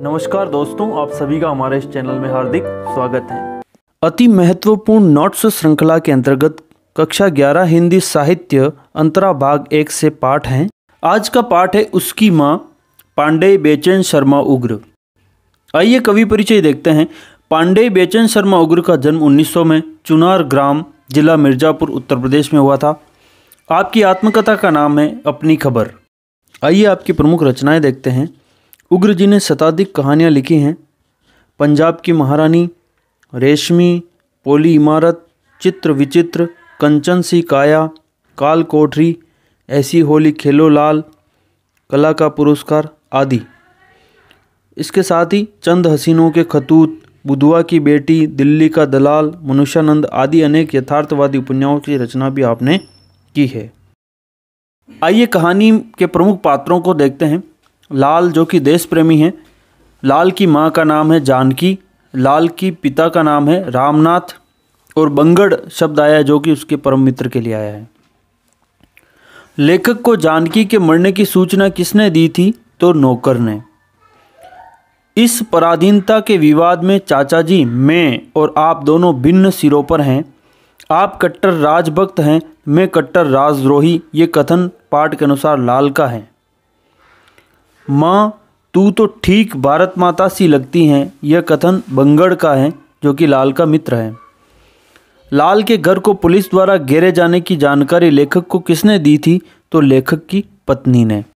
नमस्कार दोस्तों आप सभी का हमारे इस चैनल में हार्दिक स्वागत है अति महत्वपूर्ण नोट्स श्रृंखला के अंतर्गत कक्षा 11 हिंदी साहित्य अंतरा भाग एक से पाठ हैं आज का पाठ है उसकी माँ पांडे बेचैन शर्मा उग्र आइए कवि परिचय देखते हैं पांडे बेचैन शर्मा उग्र का जन्म 1900 में चुनार ग्राम जिला मिर्जापुर उत्तर प्रदेश में हुआ था आपकी आत्मकथा का नाम है अपनी खबर आइए आपकी प्रमुख रचनाएं देखते हैं उग्र जी ने शताधिक कहानियाँ लिखी हैं पंजाब की महारानी रेशमी पोली इमारत चित्र विचित्र कंचन सी काया काल कोठरी ऐसी होली खेलो लाल कला का पुरस्कार आदि इसके साथ ही चंद हसीनों के खतूत बुधवा की बेटी दिल्ली का दलाल मनुष्यानंद आदि अनेक यथार्थवादी उपन्यासों की रचना भी आपने की है आइए कहानी के प्रमुख पात्रों को देखते हैं लाल जो कि देश प्रेमी हैं लाल की माँ का नाम है जानकी लाल की पिता का नाम है रामनाथ और बंगड़ शब्द आया है जो कि उसके परम मित्र के लिए आया है लेखक को जानकी के मरने की सूचना किसने दी थी तो नौकर ने इस पराधीनता के विवाद में चाचा जी मैं और आप दोनों भिन्न सिरों पर हैं आप कट्टर राजभक्त हैं मैं कट्टर राजद्रोही ये कथन पाठ के अनुसार लाल का है माँ तू तो ठीक भारत माता सी लगती हैं यह कथन बंगड़ का है जो कि लाल का मित्र है लाल के घर को पुलिस द्वारा घेरे जाने की जानकारी लेखक को किसने दी थी तो लेखक की पत्नी ने